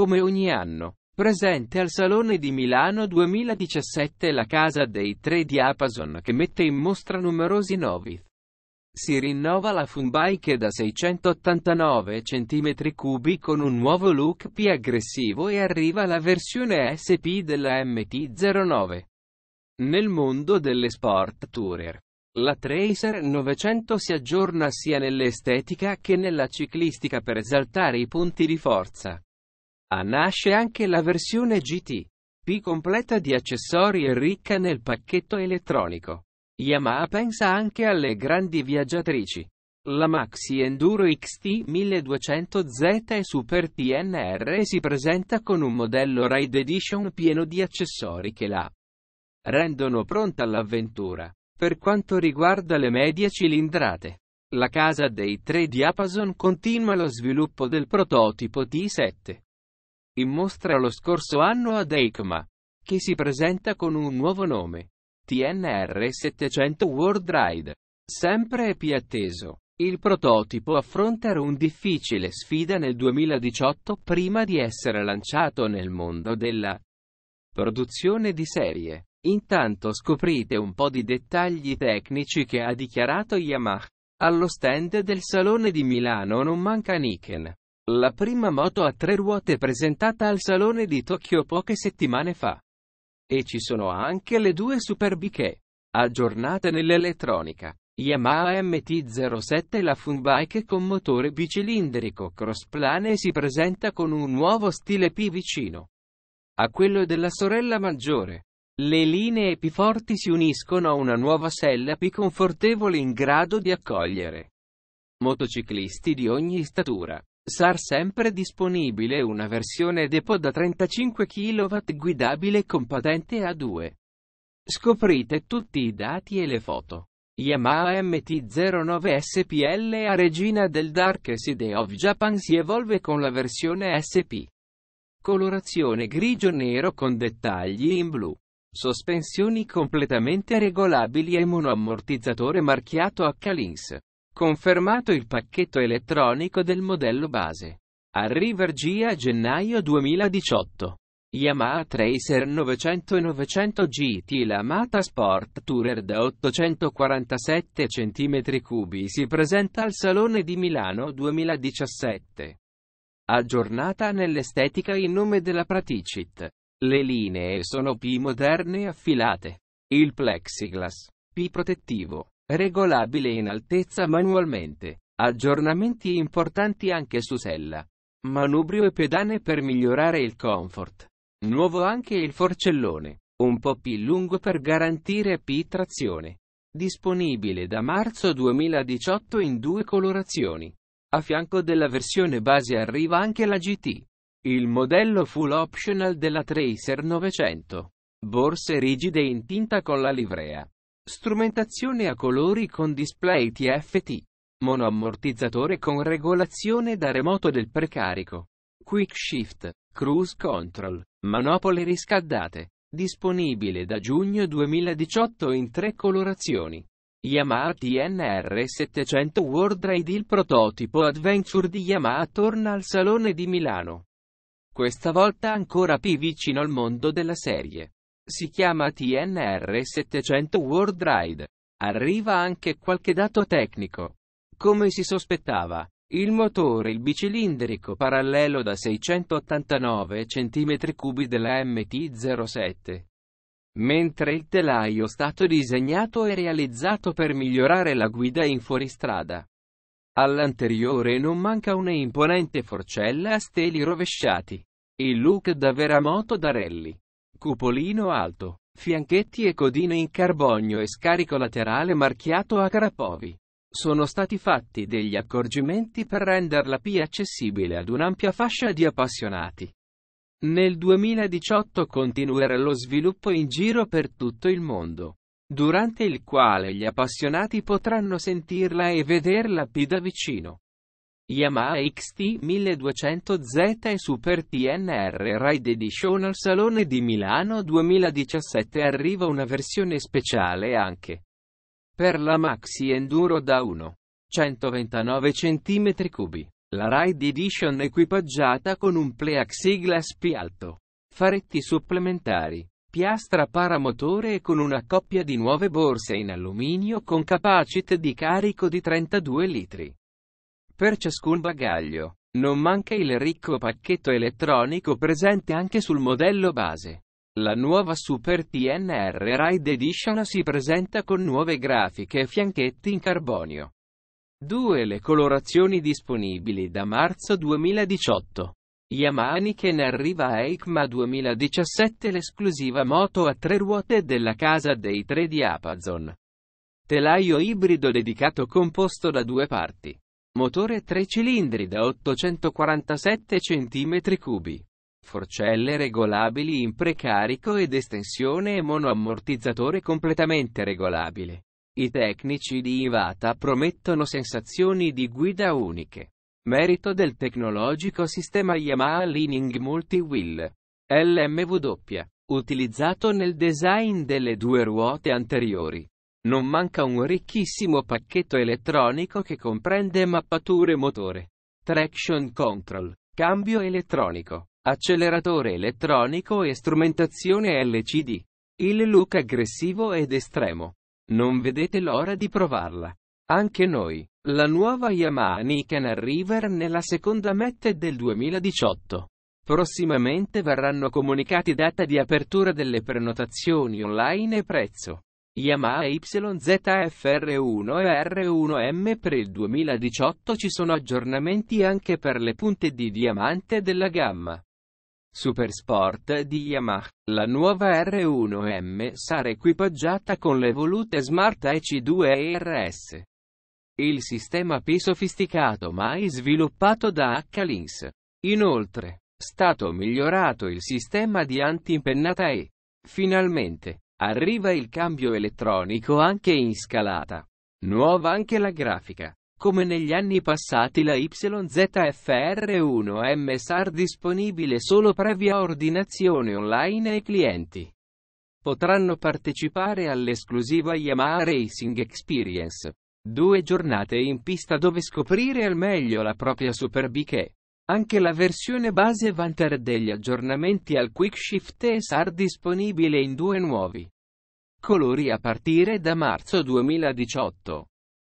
come ogni anno. Presente al Salone di Milano 2017 la Casa dei Tre di Apason che mette in mostra numerosi novit. Si rinnova la Funbike da 689 cm3 con un nuovo look più aggressivo e arriva la versione SP della MT-09. Nel mondo delle sport tourer. La Tracer 900 si aggiorna sia nell'estetica che nella ciclistica per esaltare i punti di forza. Ah, nasce anche la versione GT, più completa di accessori e ricca nel pacchetto elettronico. Yamaha pensa anche alle grandi viaggiatrici. La Maxi Enduro XT 1200Z e Super TNR si presenta con un modello Ride Edition pieno di accessori che la rendono pronta all'avventura. Per quanto riguarda le medie cilindrate, la casa dei tre Diapason continua lo sviluppo del prototipo T7 in mostra lo scorso anno ad EICMA, che si presenta con un nuovo nome, TNR 700 World Ride, sempre più atteso. Il prototipo affronta un difficile sfida nel 2018 prima di essere lanciato nel mondo della produzione di serie. Intanto scoprite un po' di dettagli tecnici che ha dichiarato Yamaha. Allo stand del Salone di Milano non manca Niken. La prima moto a tre ruote presentata al Salone di Tokyo poche settimane fa. E ci sono anche le due Super Biche, aggiornate nell'elettronica. Yamaha MT-07 e la Funbike con motore bicilindrico crossplane si presenta con un nuovo stile P vicino a quello della sorella maggiore. Le linee più forti si uniscono a una nuova sella più confortevole in grado di accogliere motociclisti di ogni statura. Sarà sempre disponibile una versione depot da 35 kW guidabile con patente A2. Scoprite tutti i dati e le foto. Yamaha MT-09 SPL a regina del Dark Side of Japan si evolve con la versione SP. Colorazione grigio-nero con dettagli in blu. Sospensioni completamente regolabili e monoammortizzatore marchiato H-Links. Confermato il pacchetto elettronico del modello base. Arriva G a gennaio 2018. Yamaha Tracer 900 e 900 GT Lamata Sport Tourer da 847 cm3 si presenta al Salone di Milano 2017. Aggiornata nell'estetica in nome della Praticit. Le linee sono più moderne e affilate. Il plexiglass, più protettivo, regolabile in altezza manualmente. Aggiornamenti importanti anche su sella, manubrio e pedane per migliorare il comfort. Nuovo anche il forcellone, un po' più lungo per garantire più trazione. Disponibile da marzo 2018 in due colorazioni. A fianco della versione base arriva anche la GT. Il modello full optional della Tracer 900. Borse rigide in tinta con la livrea. Strumentazione a colori con display TFT. Monoammortizzatore con regolazione da remoto del precarico. Quick Shift. Cruise Control. Manopole riscaldate. Disponibile da giugno 2018 in tre colorazioni. Yamaha TNR 700 World Ride il prototipo Adventure di Yamaha torna al Salone di Milano. Questa volta ancora più vicino al mondo della serie. Si chiama TNR 700 World Ride. Arriva anche qualche dato tecnico. Come si sospettava, il motore il bicilindrico parallelo da 689 cm3 della MT-07. Mentre il telaio è stato disegnato e realizzato per migliorare la guida in fuoristrada. All'anteriore non manca una imponente forcella a steli rovesciati. Il look da vera moto da rally cupolino alto, fianchetti e codino in carbonio e scarico laterale marchiato a carapovi. Sono stati fatti degli accorgimenti per renderla più accessibile ad un'ampia fascia di appassionati. Nel 2018 continuerà lo sviluppo in giro per tutto il mondo, durante il quale gli appassionati potranno sentirla e vederla più da vicino. Yamaha XT 1200Z e Super TNR Ride Edition al Salone di Milano 2017 arriva una versione speciale anche per la Maxi Enduro da 1. 129 cm3. La Ride Edition equipaggiata con un Plexiglas Glass alto, faretti supplementari, piastra paramotore e con una coppia di nuove borse in alluminio con capacità di carico di 32 litri per ciascun bagaglio. Non manca il ricco pacchetto elettronico presente anche sul modello base. La nuova Super TNR Ride Edition si presenta con nuove grafiche e fianchetti in carbonio. Due Le colorazioni disponibili da marzo 2018. Yamaha Niken arriva a EICMA 2017 l'esclusiva moto a tre ruote della casa dei tre di Apazon. Telaio ibrido dedicato composto da due parti. Motore 3 cilindri da 847 cm3. Forcelle regolabili in precarico ed estensione e monoammortizzatore completamente regolabile. I tecnici di Ivata promettono sensazioni di guida uniche. Merito del tecnologico sistema Yamaha Leaning Multi-Wheel LMW, utilizzato nel design delle due ruote anteriori. Non manca un ricchissimo pacchetto elettronico che comprende mappature motore, traction control, cambio elettronico, acceleratore elettronico e strumentazione LCD. Il look aggressivo ed estremo. Non vedete l'ora di provarla. Anche noi. La nuova Yamaha Nikan River nella seconda metà del 2018. Prossimamente verranno comunicati data di apertura delle prenotazioni online e prezzo. Yamaha YZFR1 e R1M per il 2018 ci sono aggiornamenti anche per le punte di diamante della gamma. Supersport di Yamaha. La nuova R1M sarà equipaggiata con le volute Smart EC2 ERS. Il sistema P sofisticato mai sviluppato da H-Links. Inoltre, stato migliorato il sistema di anti-impennata e, finalmente, Arriva il cambio elettronico anche in scalata. Nuova anche la grafica. Come negli anni passati la YZFR1 MSR disponibile solo previa ordinazione online ai clienti. Potranno partecipare all'esclusiva Yamaha Racing Experience. Due giornate in pista dove scoprire al meglio la propria Super Superbiche. Anche la versione base vanter degli aggiornamenti al Quick Shift e disponibile in due nuovi colori a partire da marzo 2018.